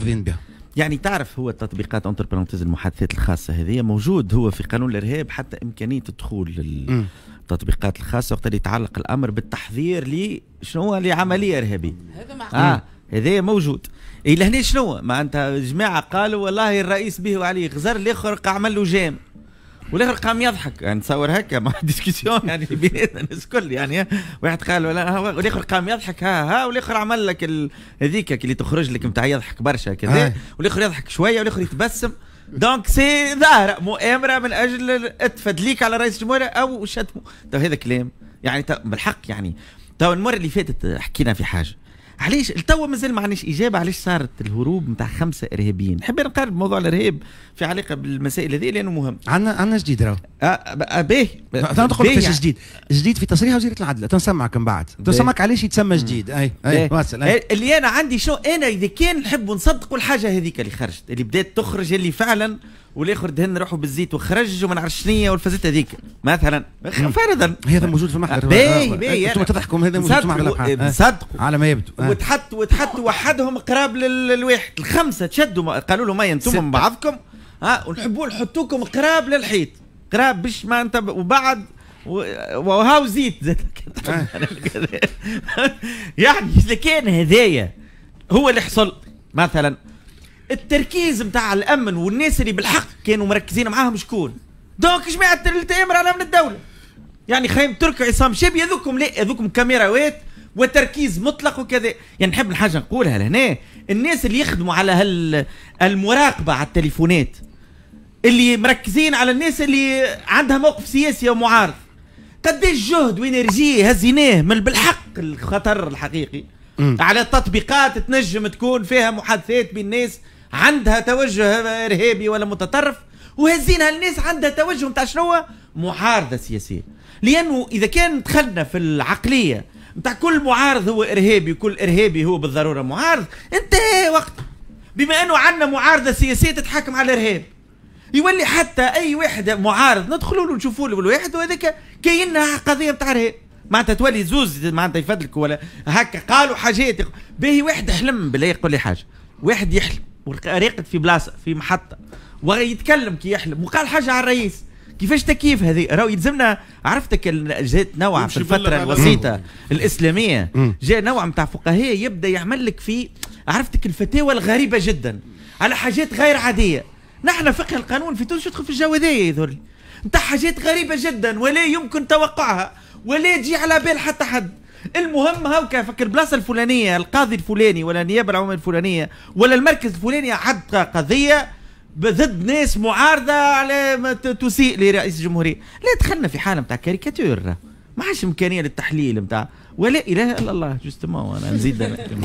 محافظين بها يعني تعرف هو التطبيقات اونتر المحادثات الخاصه هذه موجود هو في قانون الارهاب حتى امكانيه الدخول للتطبيقات الخاصه وقت اللي يتعلق الامر بالتحذير لي شنو لعمليه ارهابيه هذا معقول اه هذا موجود الى هنا شنو معناتها جماعه قالوا والله الرئيس به وعليه غزر الاخر عمل له جام والاخر قام يضحك يعني تصور هكا مع ديسكسيون يعني بيناتنا الناس الكل يعني واحد قال ولا والاخر قام يضحك ها ها والاخر عمل لك ال... هذيك اللي تخرج لك نتاع يضحك برشا كذا آه. والاخر يضحك شويه والاخر يتبسم دونك سي ظاهره مؤامره من اجل التفدليك على رئيس الجمهوريه او شتمه هذا كلام يعني بالحق يعني تو المره اللي فاتت حكينا في حاجه علاش التوا مازال ما عندناش اجابه علاش صارت الهروب نتاع خمسه ارهابيين نحب نقرب موضوع الارهاب في علاقه بالمسائل هذه لانه مهم عندنا عندنا جديد راهو آه، آه، آه، باهي تنقل كيفاش يعني. جديد جديد في تصريح وزيره العدل تنسمعك من بعد تنسمعك علاش يتسمى جديد اي اي واصل اللي انا عندي شو انا اذا كان نحب نصدقوا الحاجه هذيك اللي خرجت اللي بدات تخرج اللي فعلا والاخر دهن روحه بالزيت وخرج وما نعرفش شنيا هذيك مثلا فرضا هذا موجود في المحضر باهي باهي انتم تضحكوا هذا موجود في المحضر إيه، آه. صدقوا على ما يبدو آه. وتحط وتحط وحدهم قراب للواحد الخمسه تشدوا قالوا له ما انتم من بعضكم ها ونحبوا نحطوكم قراب للحيط قراب باش ما انت وبعد وهاو زيت آه. يعني اذا كان هذايا هو اللي حصل مثلا التركيز نتاع الامن والناس اللي بالحق كانوا مركزين معاهم شكون دونك جماعه التامر على من الدوله يعني خيم تركي عصام شابي هذوكم لا هذوكم كاميرات وتركيز مطلق وكذا يعني نحب الحاجه نقولها لهنا الناس اللي يخدموا على هال المراقبه على التليفونات اللي مركزين على الناس اللي عندها موقف سياسي ومعارض قديش جهد وانرجي هزيناه من بالحق الخطر الحقيقي م. على تطبيقات تنجم تكون فيها محادثات بين الناس عندها توجه ارهابي ولا متطرف وهزينها الناس عندها توجه نتاع شنو محاربه سياسيه لانه اذا كان دخلنا في العقليه نتاع كل معارض هو ارهابي وكل ارهابي هو بالضروره معارض انتهى وقت بما انه عندنا معارضه سياسيه تتحكم على الارهاب يولي حتى اي واحد معارض ندخلوا له نشوفوا له الواحد وهذاك كاينها قضيه نتاع ارهاب معناتها تولي زوز معناتها يفدلك ولا هكا قالوا حاجات باهي واحد حلم بالله يقول لي حاجه واحد يحلم وراقد في بلاصه في محطه ويتكلم كي يحلم وقال حاجه على الرئيس كيفاش تكييف هذه راهو يلزمنا عرفتك جات نوع في الفتره الوسيطه الاسلاميه جاء نوع نتاع فقهيه يبدا يعمل لك في عرفتك الفتاوى الغريبه جدا على حاجات غير عاديه نحن فقه القانون في تونس يدخل في الجو هذايا نتاع حاجات غريبه جدا ولا يمكن توقعها ولا تجي على بال حتى حد المهم هاكا فكر البلاصه الفلانيه القاضي الفلاني ولا النيابه العامه الفلانيه ولا المركز الفلاني حد قضيه ضد ناس معارضه على تسيء لرئيس الجمهوريه لا دخلنا في حاله نتاع كاريكاتور ما عادش امكانيه للتحليل نتاع ولا اله الا الله جوستومون انا نزيد